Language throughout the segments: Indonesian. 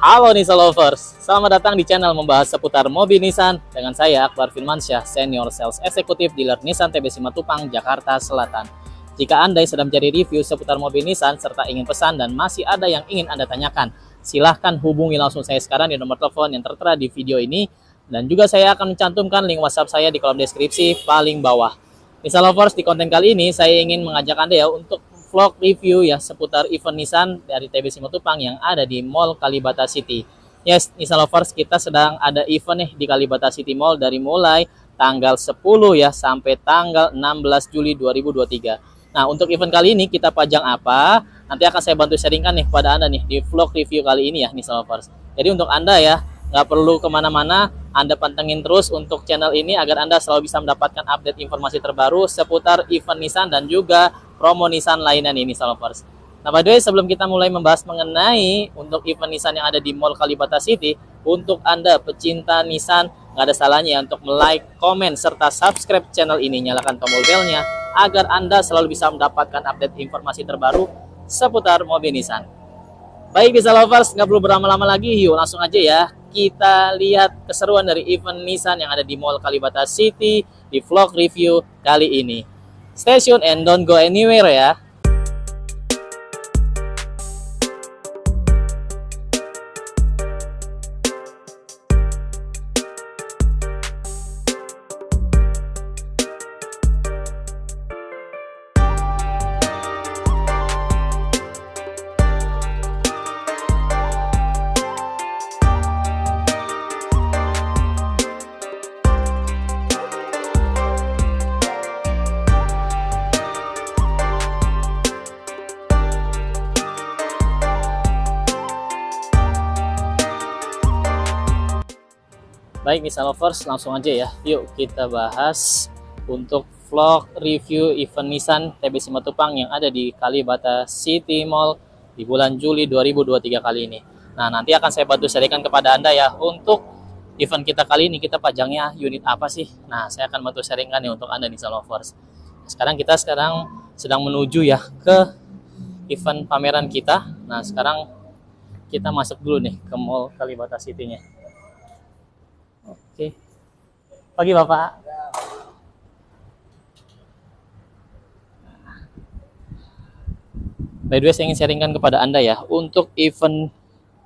Halo Nissan Lovers, selamat datang di channel membahas seputar mobil Nissan dengan saya Akbar Firmansyah, Senior Sales Executive Dealer Nissan TBC Matupang, Jakarta Selatan. Jika Anda sedang mencari review seputar mobil Nissan serta ingin pesan dan masih ada yang ingin Anda tanyakan, silahkan hubungi langsung saya sekarang di nomor telepon yang tertera di video ini dan juga saya akan mencantumkan link WhatsApp saya di kolom deskripsi paling bawah. Nissan Lovers, di konten kali ini saya ingin mengajak Anda ya untuk vlog review ya seputar event Nissan dari TBC Motupang yang ada di Mall Kalibata City. Yes, Nissan Lovers kita sedang ada event nih di Kalibata City Mall dari mulai tanggal 10 ya sampai tanggal 16 Juli 2023. Nah, untuk event kali ini kita pajang apa? Nanti akan saya bantu sharingkan nih pada Anda nih di vlog review kali ini ya Nissan Lovers. Jadi untuk Anda ya, nggak perlu kemana-mana, Anda pantengin terus untuk channel ini agar Anda selalu bisa mendapatkan update informasi terbaru seputar event Nissan dan juga promo Nissan lainan ini Solopers. Nah, by the way, sebelum kita mulai membahas mengenai untuk event Nissan yang ada di Mall Kalibata City, untuk Anda pecinta Nissan, nggak ada salahnya ya untuk like, komen, serta subscribe channel ini. Nyalakan tombol belnya agar Anda selalu bisa mendapatkan update informasi terbaru seputar mobil Nissan. Baik, bisa lovers, nggak perlu berlama-lama lagi, yuk langsung aja ya. Kita lihat keseruan dari event Nissan yang ada di Mall Kalibata City di vlog review kali ini station and don't go anywhere ya. Baik misal Lovers, langsung aja ya. Yuk kita bahas untuk vlog review event Nissan TBC Matupang yang ada di Kalibata City Mall di bulan Juli 2023 kali ini. Nah, nanti akan saya bantu sharingkan kepada Anda ya untuk event kita kali ini kita pajangnya unit apa sih? Nah, saya akan bantu sharingkan ya untuk Anda Nissan Lovers. Sekarang kita sekarang sedang menuju ya ke event pameran kita. Nah, sekarang kita masuk dulu nih ke Mall Kalibata City-nya. Oke. Pagi Bapak. By the way, saya ingin sharingkan kepada Anda ya, untuk event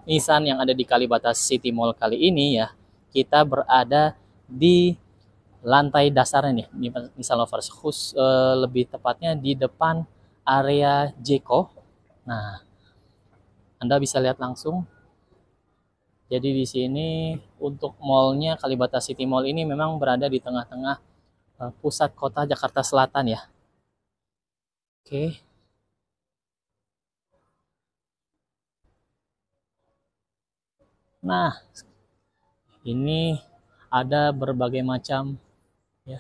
Nissan yang ada di Kalibata City Mall kali ini ya, kita berada di lantai dasarnya nih, Nissan Lovers, khusus uh, eh, lebih tepatnya di depan area Jeko. Nah, Anda bisa lihat langsung jadi di sini untuk mallnya Kalibata City Mall ini memang berada di tengah-tengah eh, pusat kota Jakarta Selatan ya. Oke. Nah, ini ada berbagai macam ya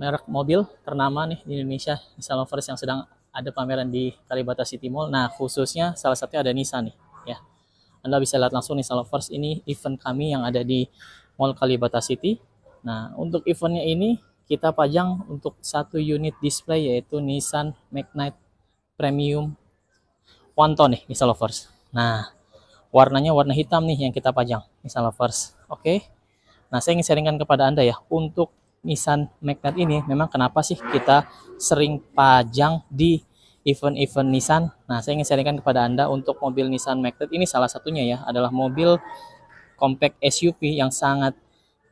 merek mobil ternama nih di Indonesia Nissan Lovers yang sedang ada pameran di Kalibata City Mall. Nah, khususnya salah satunya ada Nissan nih, ya. Anda bisa lihat langsung nih Salovers ini event kami yang ada di Mall Kalibata City. Nah, untuk eventnya ini kita pajang untuk satu unit display yaitu Nissan Magnite Premium One Tone nih Nissan Lovers. Nah, warnanya warna hitam nih yang kita pajang Nissan Lovers. Oke. Nah, saya ingin sharingkan kepada Anda ya untuk Nissan Magnite ini memang kenapa sih kita sering pajang di event-event Nissan. Nah, saya ingin sharingkan kepada Anda untuk mobil Nissan Magnet ini salah satunya ya, adalah mobil compact SUV yang sangat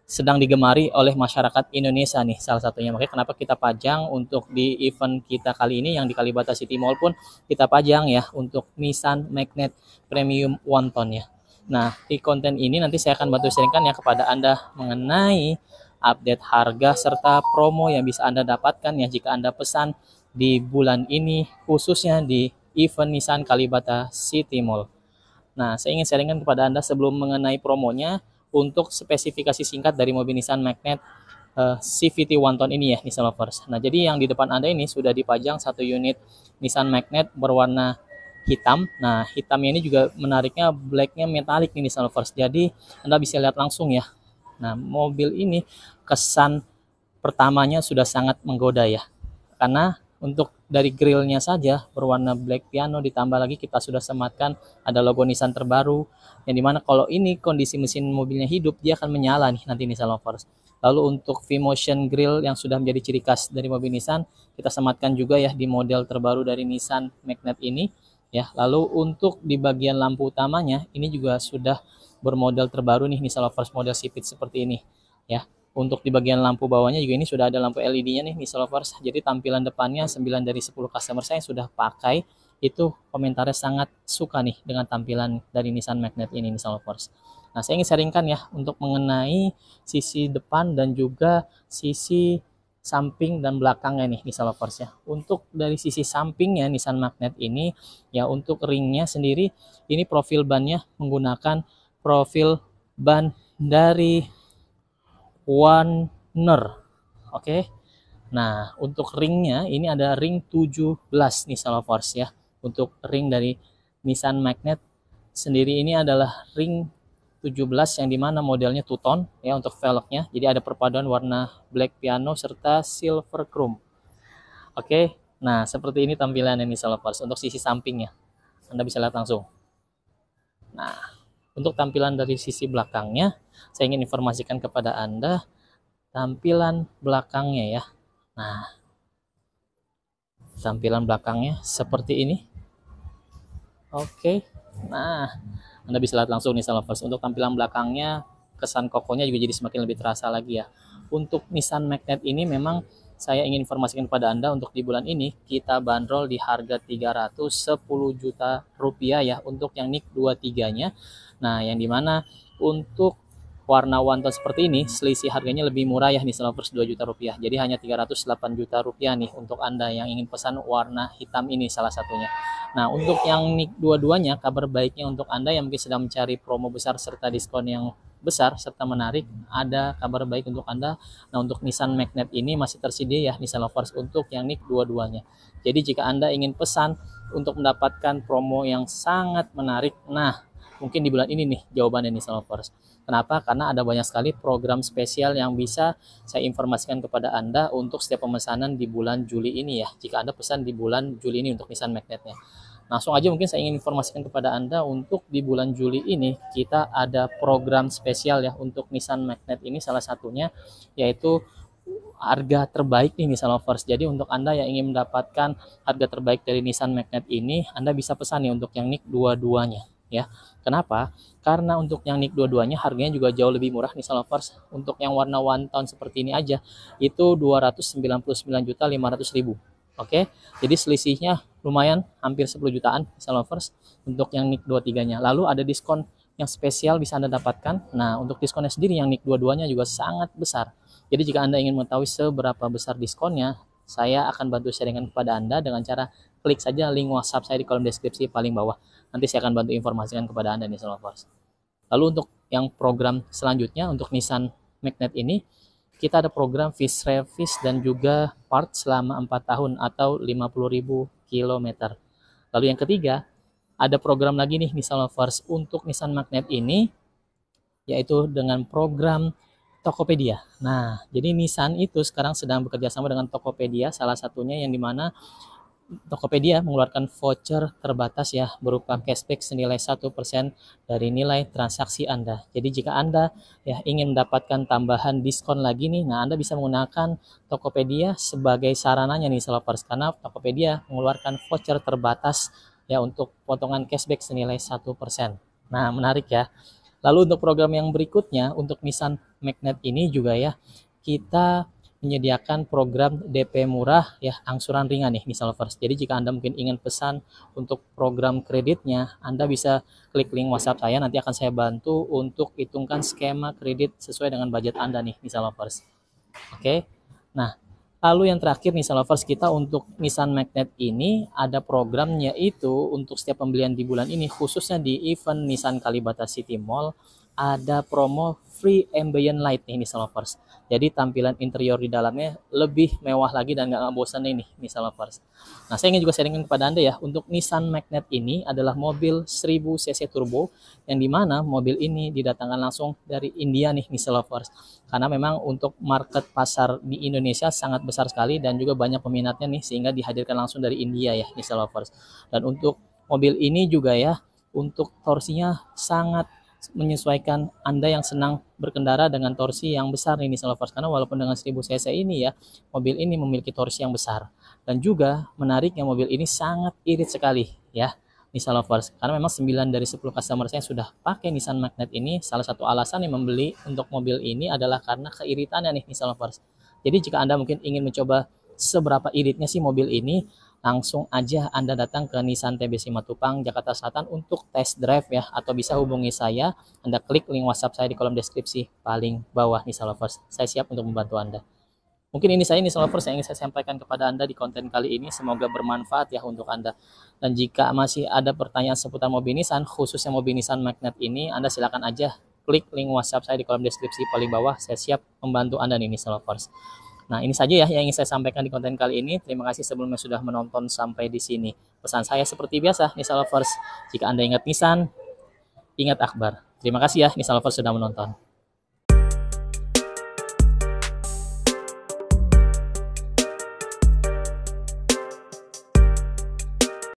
sedang digemari oleh masyarakat Indonesia nih salah satunya makanya kenapa kita pajang untuk di event kita kali ini yang di Kalibata City Mall pun kita pajang ya untuk Nissan Magnet Premium One Ton ya nah di konten ini nanti saya akan bantu sharingkan ya kepada anda mengenai update harga serta promo yang bisa anda dapatkan ya jika anda pesan di bulan ini, khususnya di event Nissan Kalibata City Mall. Nah, saya ingin sharingkan kepada Anda sebelum mengenai promonya untuk spesifikasi singkat dari mobil Nissan Magnet uh, eh, CVT One Ton ini ya, Nissan Lovers. Nah, jadi yang di depan Anda ini sudah dipajang satu unit Nissan Magnet berwarna hitam. Nah, hitamnya ini juga menariknya blacknya metalik nih Nissan Lovers. Jadi, Anda bisa lihat langsung ya. Nah, mobil ini kesan pertamanya sudah sangat menggoda ya. Karena untuk dari grillnya saja berwarna black piano ditambah lagi kita sudah sematkan ada logo Nissan terbaru yang dimana kalau ini kondisi mesin mobilnya hidup dia akan menyala nih nanti Nissan Lovers. Lalu untuk V-Motion grill yang sudah menjadi ciri khas dari mobil Nissan kita sematkan juga ya di model terbaru dari Nissan Magnet ini ya. Lalu untuk di bagian lampu utamanya ini juga sudah bermodel terbaru nih Nissan Lovers model sipit seperti ini ya. Untuk di bagian lampu bawahnya juga ini sudah ada lampu LED-nya nih Miss Lovers. Jadi tampilan depannya 9 dari 10 customer saya yang sudah pakai itu komentarnya sangat suka nih dengan tampilan dari Nissan Magnet ini Miss Lovers. Nah, saya ingin sharingkan ya untuk mengenai sisi depan dan juga sisi samping dan belakangnya nih Nissan Lovers ya. Untuk dari sisi sampingnya Nissan Magnet ini ya untuk ringnya sendiri ini profil bannya menggunakan profil ban dari Warner. Oke. Okay? Nah, untuk ringnya ini ada ring 17 nih Force ya. Untuk ring dari Nissan Magnet sendiri ini adalah ring 17 yang dimana modelnya two tone ya untuk velgnya. Jadi ada perpaduan warna black piano serta silver chrome. Oke, nah seperti ini tampilan Nissan Salafors untuk sisi sampingnya. Anda bisa lihat langsung. Nah, untuk tampilan dari sisi belakangnya, saya ingin informasikan kepada Anda tampilan belakangnya ya. Nah, tampilan belakangnya seperti ini. Oke. Nah, Anda bisa lihat langsung Nissan Lovers Untuk tampilan belakangnya, kesan kokonya juga jadi semakin lebih terasa lagi ya. Untuk Nissan Magnet ini memang saya ingin informasikan kepada Anda untuk di bulan ini kita bandrol di harga 310 juta rupiah ya untuk yang NIK 23 nya Nah, yang dimana untuk warna wonton seperti ini selisih harganya lebih murah ya nih Silvers 2 juta rupiah jadi hanya 308 juta rupiah nih untuk anda yang ingin pesan warna hitam ini salah satunya nah untuk yang dua-duanya kabar baiknya untuk anda yang mungkin sedang mencari promo besar serta diskon yang besar serta menarik ada kabar baik untuk Anda. Nah, untuk Nissan Magnet ini masih tersedia ya Nissan Lovers untuk yang NIK dua-duanya. Jadi jika Anda ingin pesan untuk mendapatkan promo yang sangat menarik, nah mungkin di bulan ini nih jawabannya nih Lovers. Kenapa? Karena ada banyak sekali program spesial yang bisa saya informasikan kepada Anda untuk setiap pemesanan di bulan Juli ini ya. Jika Anda pesan di bulan Juli ini untuk Nissan magnetnya. Langsung aja mungkin saya ingin informasikan kepada Anda untuk di bulan Juli ini kita ada program spesial ya untuk Nissan Magnet ini salah satunya yaitu harga terbaik nih Nissan Lovers. Jadi untuk Anda yang ingin mendapatkan harga terbaik dari Nissan Magnet ini, Anda bisa pesan nih untuk yang NIK dua-duanya ya. Kenapa? Karena untuk yang Nik dua-duanya harganya juga jauh lebih murah nih Salovers. Untuk yang warna one tone seperti ini aja itu juta ribu. Oke. Jadi selisihnya lumayan hampir 10 jutaan Salovers untuk yang Nik dua tiganya. Lalu ada diskon yang spesial bisa Anda dapatkan. Nah, untuk diskonnya sendiri yang NIK dua-duanya juga sangat besar. Jadi jika Anda ingin mengetahui seberapa besar diskonnya, saya akan bantu sharingan kepada Anda dengan cara klik saja link WhatsApp saya di kolom deskripsi paling bawah. Nanti saya akan bantu informasikan kepada Anda nih, Lovers. Lalu untuk yang program selanjutnya untuk Nissan Magnet ini, kita ada program fish service dan juga part selama 4 tahun atau 50.000 km. Lalu yang ketiga, ada program lagi nih Nissan Lovers untuk Nissan Magnet ini, yaitu dengan program Tokopedia. Nah, jadi Nissan itu sekarang sedang bekerja sama dengan Tokopedia, salah satunya yang dimana Tokopedia mengeluarkan voucher terbatas ya berupa cashback senilai 1% dari nilai transaksi Anda. Jadi jika Anda ya ingin mendapatkan tambahan diskon lagi nih, nah Anda bisa menggunakan Tokopedia sebagai sarananya nih sellers karena Tokopedia mengeluarkan voucher terbatas ya untuk potongan cashback senilai 1%. Nah, menarik ya. Lalu untuk program yang berikutnya untuk Nissan Magnet ini juga ya kita menyediakan program DP murah ya angsuran ringan nih misal first. Jadi jika Anda mungkin ingin pesan untuk program kreditnya, Anda bisa klik link WhatsApp saya nanti akan saya bantu untuk hitungkan skema kredit sesuai dengan budget Anda nih misal first. Oke. Nah, Lalu yang terakhir misal first kita untuk Nissan Magnet ini ada programnya itu untuk setiap pembelian di bulan ini khususnya di event Nissan Kalibata City Mall ada promo free ambient light nih, Nissan lovers. Jadi tampilan interior di dalamnya lebih mewah lagi dan nggak bosan ini Nissan lovers. Nah saya ingin juga sharingkan kepada anda ya untuk Nissan Magnet ini adalah mobil 1000 cc turbo yang dimana mobil ini didatangkan langsung dari India nih Nissan lovers. Karena memang untuk market pasar di Indonesia sangat besar sekali dan juga banyak peminatnya nih sehingga dihadirkan langsung dari India ya Nissan lovers. Dan untuk mobil ini juga ya untuk torsinya sangat menyesuaikan Anda yang senang berkendara dengan torsi yang besar ini Lovers karena walaupun dengan 1000 cc ini ya mobil ini memiliki torsi yang besar dan juga menariknya mobil ini sangat irit sekali ya Nissan Lovers karena memang 9 dari 10 customer saya sudah pakai Nissan Magnet ini salah satu alasan yang membeli untuk mobil ini adalah karena keiritannya nih Nissan Lovers jadi jika Anda mungkin ingin mencoba seberapa iritnya sih mobil ini langsung aja Anda datang ke Nissan TBC Matupang, Jakarta Selatan untuk test drive ya. Atau bisa hubungi saya, Anda klik link WhatsApp saya di kolom deskripsi paling bawah Nissan Lovers. Saya siap untuk membantu Anda. Mungkin ini saya Nissan Lovers yang ingin saya sampaikan kepada Anda di konten kali ini. Semoga bermanfaat ya untuk Anda. Dan jika masih ada pertanyaan seputar mobil Nissan, khususnya mobil Nissan Magnet ini, Anda silakan aja klik link WhatsApp saya di kolom deskripsi paling bawah. Saya siap membantu Anda nih Nissan Lovers. Nah, ini saja ya yang ingin saya sampaikan di konten kali ini. Terima kasih sebelumnya sudah menonton sampai di sini. Pesan saya seperti biasa, Nisa Lovers, jika Anda ingat Nisan, ingat Akbar. Terima kasih ya Nisa Lovers sudah menonton.